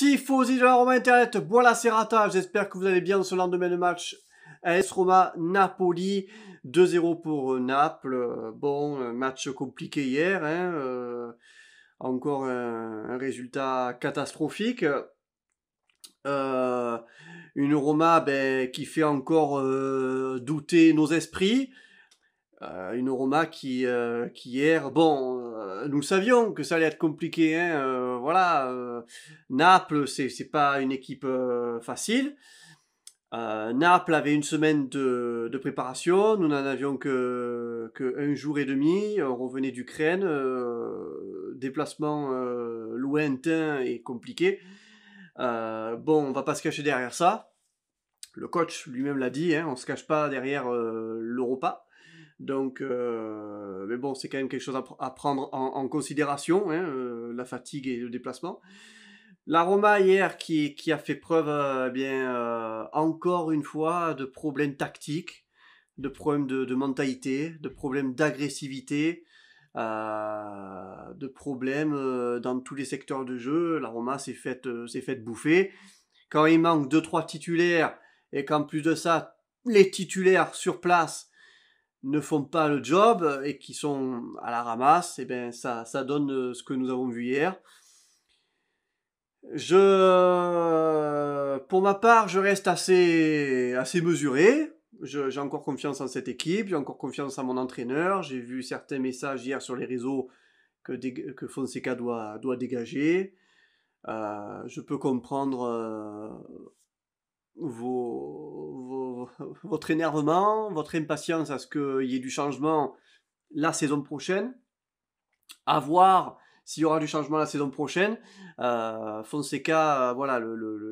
Tifosi de la Roma Internet, voilà Serrata, j'espère que vous allez bien ce lendemain de match AS Roma Napoli, 2-0 pour euh, Naples, euh, bon euh, match compliqué hier, hein, encore un, résultat catastrophique, une Roma ben, qui fait encore douter nos esprits, euh, une Roma qui, hier, euh, bon, euh, nous savions que ça allait être compliqué, hein, voilà, Naples, c'est, n'est pas une équipe facile. Naples avait une semaine de, préparation, nous n'en avions que, un jour et demi, on revenait d'Ukraine, déplacement lointain et compliqué. bon, on va pas se cacher derrière ça. Le coach lui-même l'a dit, hein, on ne se cache pas derrière l'Europa. Donc, euh, mais bon, c'est quand même quelque chose à, prendre en, considération, hein, euh, la fatigue et le déplacement. La Roma hier qui, a fait preuve, euh, eh bien, encore une fois, de problèmes tactiques, de problèmes de, mentalité, de problèmes d'agressivité, de problèmes dans tous les secteurs de jeu. La Roma s'est faite fait bouffer. Quand il manque 2-3 titulaires et qu'en plus de ça, les titulaires sur place ne font pas le job et qui sont à la ramasse, et eh bien ça, ça donne euh, ce que nous avons vu hier. Je, pour ma part, je reste assez, assez mesuré. J'ai encore confiance en cette équipe, j'ai encore confiance en mon entraîneur. J'ai vu certains messages hier sur les réseaux que, Fonseca doit, doit dégager. Euh, je peux comprendre euh, vos, vos votre énervement, votre impatience à ce qu'il y ait du changement la saison prochaine. À voir s'il y aura du changement la saison prochaine. Euh, Fonseca, euh, voilà,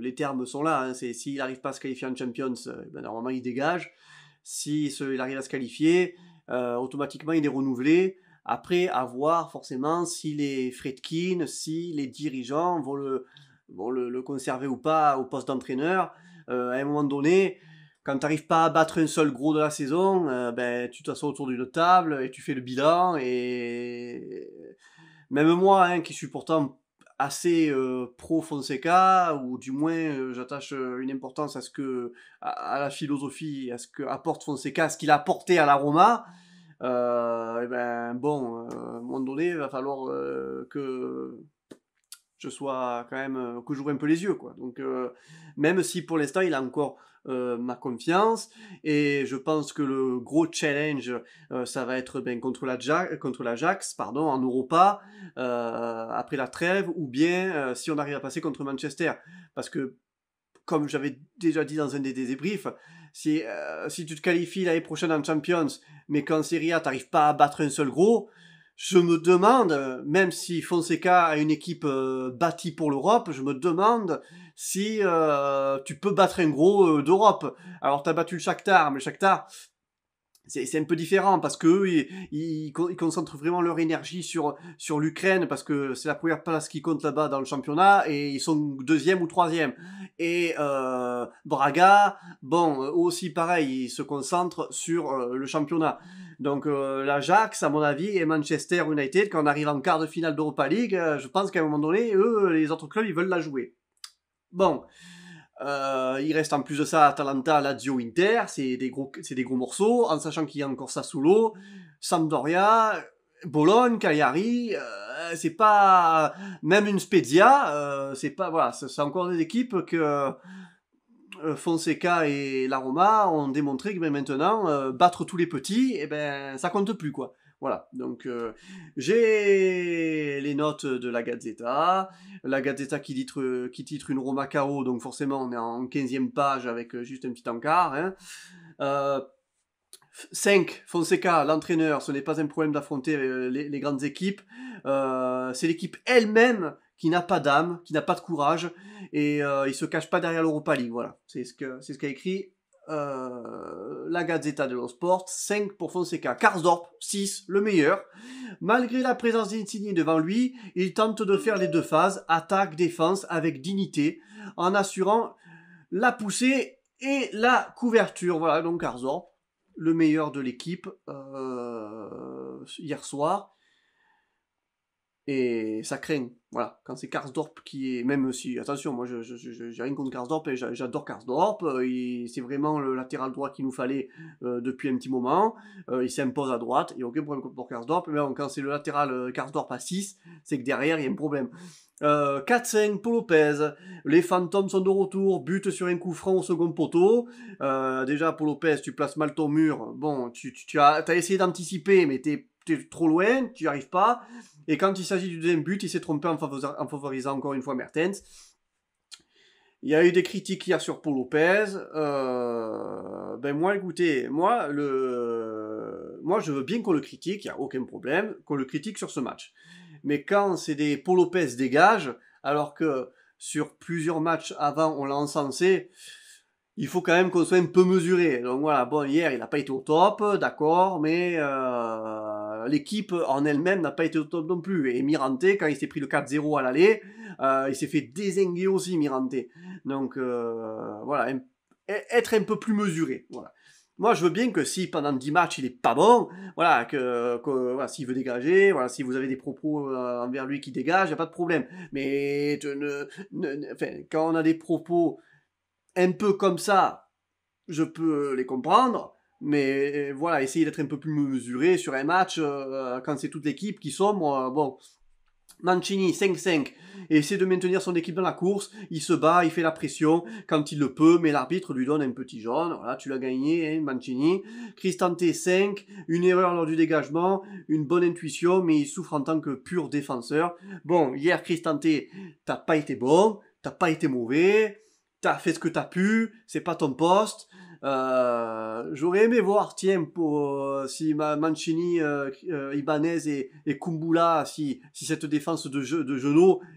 les termes sont là. Hein. c'est s'il n'arrive pas à se qualifier en Champions, euh, ben, normalement il dégage. S'il arrive à se qualifier, automatiquement il est renouvelé. Après, à voir forcément si les Fredkin, si les dirigeants vont le, conserver ou pas au poste d'entraîneur. à un moment donné, quand tu n'arrives pas à battre un seul gros de la saison, euh, ben, tu t'assois autour d'une table et tu fais le bilan. Et même moi, hein, qui suis pourtant assez euh, pro Fonseca, ou du moins euh, j'attache une importance à, ce que, à, la philosophie, à ce que apporte Fonseca, à ce qu'il a apporté à la Roma. ben, bon, à un moment donné, il va falloir que je sois quand même euh, que j'ouvre un peu les yeux quoi. Donc euh, même si pour l'instant il a encore euh, ma confiance et je pense que le gros challenge ça va être bien contre l'Ajax contre l'Ajax pardon en Europa après la trêve ou bien si on arrive à passer contre Manchester parce que comme j'avais déjà dit dans un des, débriefs si tu te qualifies l'année prochaine en Champions mais qu'en Serie A t'arrives pas à battre un seul gros je me demande, même si Fonseca a une équipe euh, bâtie pour l'Europe, je me demande si euh, tu peux battre un gros euh, d'Europe. Alors, tu as battu le Shakhtar, mais le Shakhtar, c'est un peu différent parce que ils, concentrent vraiment leur énergie sur sur l'Ukraine parce que c'est la première place qui compte là-bas dans le championnat et ils sont deuxième ou troisième et Braga bon aussi pareil ils se concentrent sur le championnat donc la euh, l'Ajax, à mon avis, et Manchester United, quand on arrive en quart de finale d'Europa League, euh, je pense qu'à un moment donné, eux, les autres clubs, ils veulent la jouer. Bon, euh, il reste en plus de ça Atalanta, Lazio, Inter, c'est des gros, c'est des gros morceaux, en sachant qu'il y a encore ça sous l'eau, Sampdoria, Bologne, Cagliari, c'est pas même une Spezia, c'est pas voilà, c'est encore des équipes que euh, Fonseca et la Roma ont démontré que ben, maintenant, euh, battre tous les petits, et eh ben, ça compte plus, quoi. Voilà, donc euh, j'ai les notes de la Gazzetta, la Gazzetta qui titre, qui titre une Roma KO, donc forcément on est en 15e page avec juste un petit encart. 5. Hein. Fonseca, l'entraîneur, ce n'est pas un problème d'affronter les, grandes équipes. c'est l'équipe elle-même qui n'a pas d'âme, qui n'a pas de courage, et il euh, il se cache pas derrière l'Europa League. Voilà, c'est ce qu'a ce qu'a écrit euh, la de dello Sport, 5 pour Fonseca. Karsdorp, 6, le meilleur. Malgré la présence d'Insigne devant lui, il tente de faire les deux phases, attaque-défense, avec dignité, en assurant la poussée et la couverture. Voilà, donc Karsdorp, le meilleur de l'équipe euh, hier soir et ça craint. Voilà, quand c'est Karsdorp qui est, même si, attention, moi je, rien contre Karsdorp et j'adore Karsdorp, euh, c'est vraiment le latéral droit qu'il nous fallait euh, depuis un petit moment, euh, il s'impose à droite, il n'y a aucun problème pour Karsdorp, mais quand c'est le latéral Karsdorp à 6, c'est que derrière il y a un problème. 4-5 pour Lopez, les fantômes sont de retour, but sur un coup franc au second poteau, déjà pour Lopez tu places mal ton mur, bon, tu, tu, as, essayé d'anticiper mais tu es trop loin, tu n'y arrives pas. Et quand il s'agit du deuxième but, il s'est trompé en, favorisant, encore une fois Mertens. Il y a eu des critiques hier sur Paul Lopez. Euh, ben moi, écoutez, moi, le, moi, je veux bien qu'on le critique, il n'y a aucun problème, qu'on le critique sur ce match. Mais quand c'est des Paul Lopez dégage, alors que sur plusieurs matchs avant, on l'a encensé, il faut quand même qu'on soit un peu mesuré. Donc voilà, bon, hier, il n'a pas été au top, d'accord, mais euh, euh, l'équipe en elle-même n'a pas été top non plus. Et Mirante, quand il s'est pris le 4-0 à l'aller, euh, il s'est fait désinguer aussi, Mirante. Donc euh, voilà, e, être un peu plus mesuré. Moi, je veux bien que si pendant 10 matchs il n'est pas bon, voilà, que, s'il veut dégager, voilà, si vous avez des propos envers lui qui dégagent, il n'y a pas de problème. Mais quand on a des propos un peu comme ça, je peux les comprendre. Mais euh, voilà, essayer d'être un peu plus mesuré sur un match euh, euh, quand c'est toute l'équipe qui sombre. bon, Mancini 5-5 de maintenir son équipe dans la course. Il se bat, il fait la pression quand il le peut, mais l'arbitre lui donne un petit jaune. Voilà, tu l'as gagné, Mancini. Hein, Mancini. Cristante 5, une erreur lors du dégagement, une bonne intuition, mais il souffre en tant que pur défenseur. Bon, hier Cristante, t'as pas été bon, t'as pas été mauvais, t'as fait ce que t'as pu, c'est pas ton poste. Euh, j'aurais aimé voir tiens pour euh, si Mancini, euh, Ibanez et, et, Kumbula, si, si cette défense de, jeu, de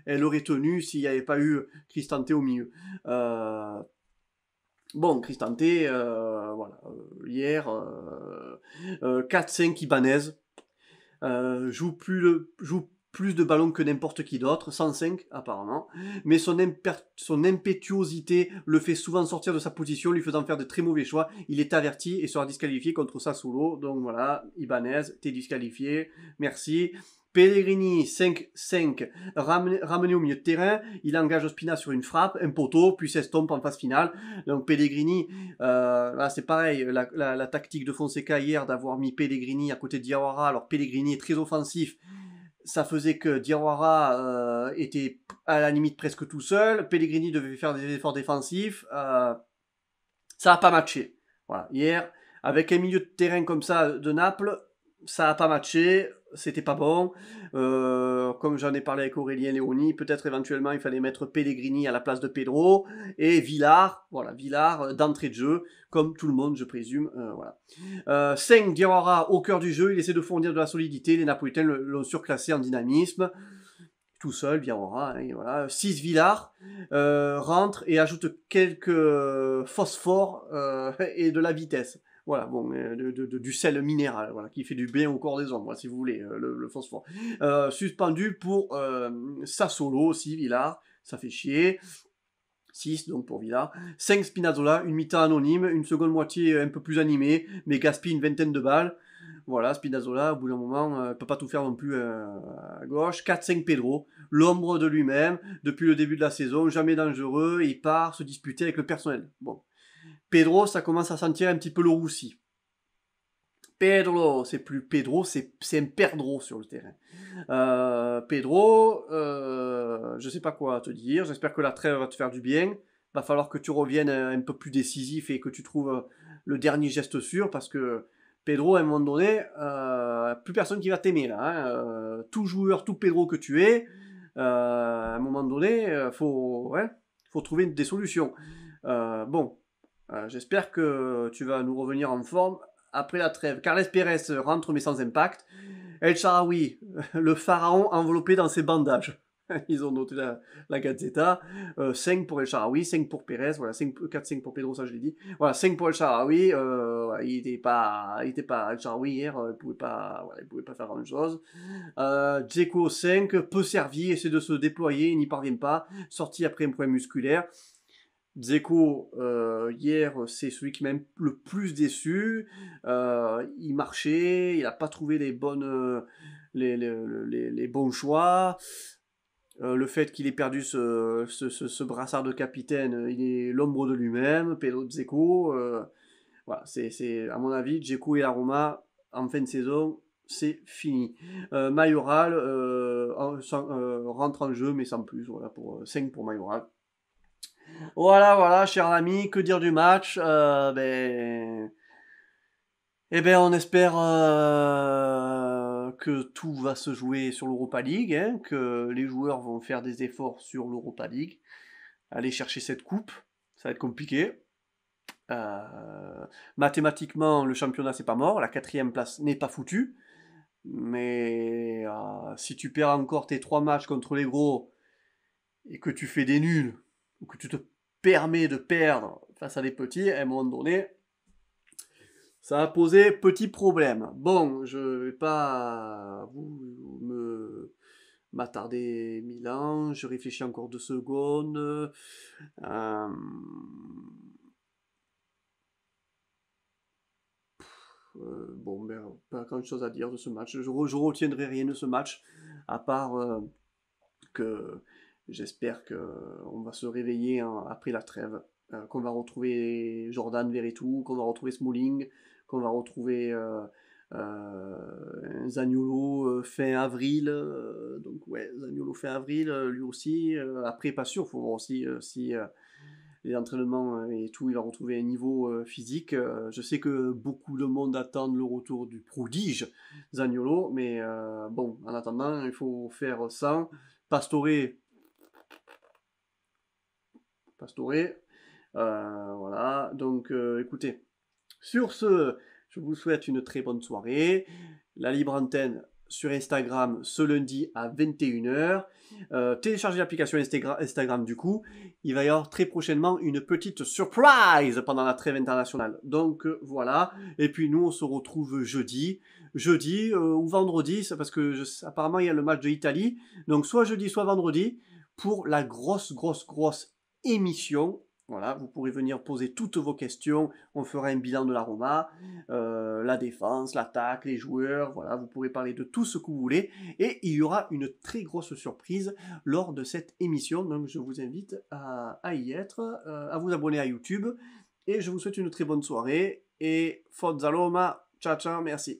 elle aurait tenu s'il n'y avait pas eu Cristante au milieu. Bon, Cristante, voilà, hier, 4-5 Ibanez, joue plus le, joue plus de ballons que n'importe qui d'autre, 105 apparemment, mais son, son, impétuosité le fait souvent sortir de sa position, lui faisant faire de très mauvais choix. Il est averti et sera disqualifié contre Sassoulo Donc voilà, Ibanez, t'es disqualifié, merci. Pellegrini, 5-5, ramené au milieu de terrain, il engage Ospina sur une frappe, un poteau, puis s'estompe en phase finale. Donc Pellegrini, euh, c'est pareil, la, la, tactique de Fonseca hier d'avoir mis Pellegrini à côté de Diawara, alors Pellegrini est très offensif, ça faisait que Diawara euh, était à la limite presque tout seul, Pellegrini devait faire des efforts défensifs, euh, ça n'a pas matché. Voilà. Hier, avec un milieu de terrain comme ça de Naples, ça n'a pas matché, c'était pas bon. Euh, comme j'en ai parlé avec Aurélien Léoni, peut-être éventuellement il fallait mettre Pellegrini à la place de Pedro et Villard, voilà, Villard euh, d'entrée de jeu, comme tout le monde, je présume. Euh, voilà. au cœur du jeu, il essaie de fournir de la solidité, les Napolitains l'ont surclassé en dynamisme. Tout seul, hein, Villar 6 Villard rentre et ajoute quelques phosphores et de la vitesse. Voilà, bon, du sel minéral, voilà, qui fait du bien au corps des hommes, si vous voulez, euh, le, phosphore. Euh, suspendu pour euh, Sassolo aussi, Villard, ça fait chier. 6 donc pour Villard, 5 Spinazzola, une mi anonyme, une seconde moitié un peu plus animée, mais gaspille une vingtaine de balles. Voilà, Spinazzola, au bout d'un moment, peut pas tout faire non plus à gauche. 4-5 Pedro, l'ombre de lui-même, depuis le début de la saison, jamais dangereux, il part se disputer avec le personnel. Bon, Pedro, ça commence à sentir un petit peu le roussi. Pedro, c'est plus Pedro, c'est un perdreau sur le terrain. Euh, Pedro, je euh, je sais pas quoi te dire, j'espère que la trêve va te faire du bien. Va falloir que tu reviennes un peu plus décisif et que tu trouves euh, le dernier geste sûr parce que Pedro, à un moment donné, plus personne qui va t'aimer là. Hein. tout joueur, tout Pedro que tu es, à un moment donné, il faut trouver des solutions. bon, euh, j'espère que tu vas nous revenir en forme après la trêve. Carles Pérez rentre mais sans impact. El Sharawi, le pharaon enveloppé dans ses bandages. Ils ont noté la, la Gazeta. 5 euh, pour El Sharawi, 5 pour Pérez, voilà, 4-5 pour Pedro, ça je l'ai dit. Voilà, 5 pour El Sharawi. Euh, il n'était pas, pas El Sharawi hier, il ne pouvait, pas, voilà, pouvait pas faire grand-chose. Euh, 5, peu servi, essaie de se déployer, il n'y parvient pas. Sorti après un problème musculaire. Dzeko, euh, hier, euh, c'est celui qui m'a le plus déçu. Euh, il marchait, il n'a pas trouvé les, bonnes, les, bons choix. le fait qu'il ait perdu ce, brassard de capitaine, il est l'ombre de lui-même. Pedro Dzeko, voilà, c'est à mon avis, Dzeko et Aroma, en fin de saison, c'est fini. Mayoral rentre en jeu, mais sans plus. Voilà, pour 5 pour Mayoral, voilà, voilà, cher ami, que dire du match euh, ben, Eh bien, on espère euh, que tout va se jouer sur l'Europa League, hein, que les joueurs vont faire des efforts sur l'Europa League, aller chercher cette coupe, ça va être compliqué. Euh, mathématiquement, le championnat, c'est pas mort, la quatrième place n'est pas foutue, mais si tu perds encore tes trois matchs contre les gros et que tu fais des nuls, ou que tu te permets de perdre face à des petits, à un moment donné, ça a posé petit problème. Bon, je ne vais pas vous me m'attarder mille ans, je réfléchis encore deux secondes. Euh, euh, bon, ben, pas grand chose à dire de ce match. Je, ne retiendrai rien de ce match, à part euh, que J'espère qu'on va se réveiller hein, après la trêve, euh, qu'on va retrouver Jordan Veretout, qu'on va retrouver Smalling, qu'on va retrouver euh, euh Zaniolo euh, fin avril. donc ouais, Zaniolo fin avril, lui aussi. après, pas sûr, faut voir aussi si les entraînements et tout, il va retrouver un niveau physique. Je sais que beaucoup de monde attend le retour du prodige Zaniolo, mais bon, en attendant, il faut faire ça. pastorer Pastoré. Euh, voilà, donc euh, écoutez, sur ce, je vous souhaite une très bonne soirée. La libre antenne sur Instagram ce lundi à 21h. Euh, téléchargez l'application Instagram, Instagram du coup. Il va y avoir très prochainement une petite surprise pendant la trêve internationale. Donc voilà. Et puis nous, on se retrouve jeudi. Jeudi ou vendredi, parce que apparemment il y a le match de l'Italie. Donc soit jeudi, soit vendredi pour la grosse, grosse, grosse émission. Voilà, vous pourrez venir poser toutes vos questions. On fera un bilan de la Roma, euh, la défense, l'attaque, les joueurs. Voilà, vous pourrez parler de tout ce que vous voulez. Et il y aura une très grosse surprise lors de cette émission. Donc, je vous invite à, y être, euh, à vous abonner à YouTube. Et je vous souhaite une très bonne soirée. Et Forza Roma, ciao ciao, merci.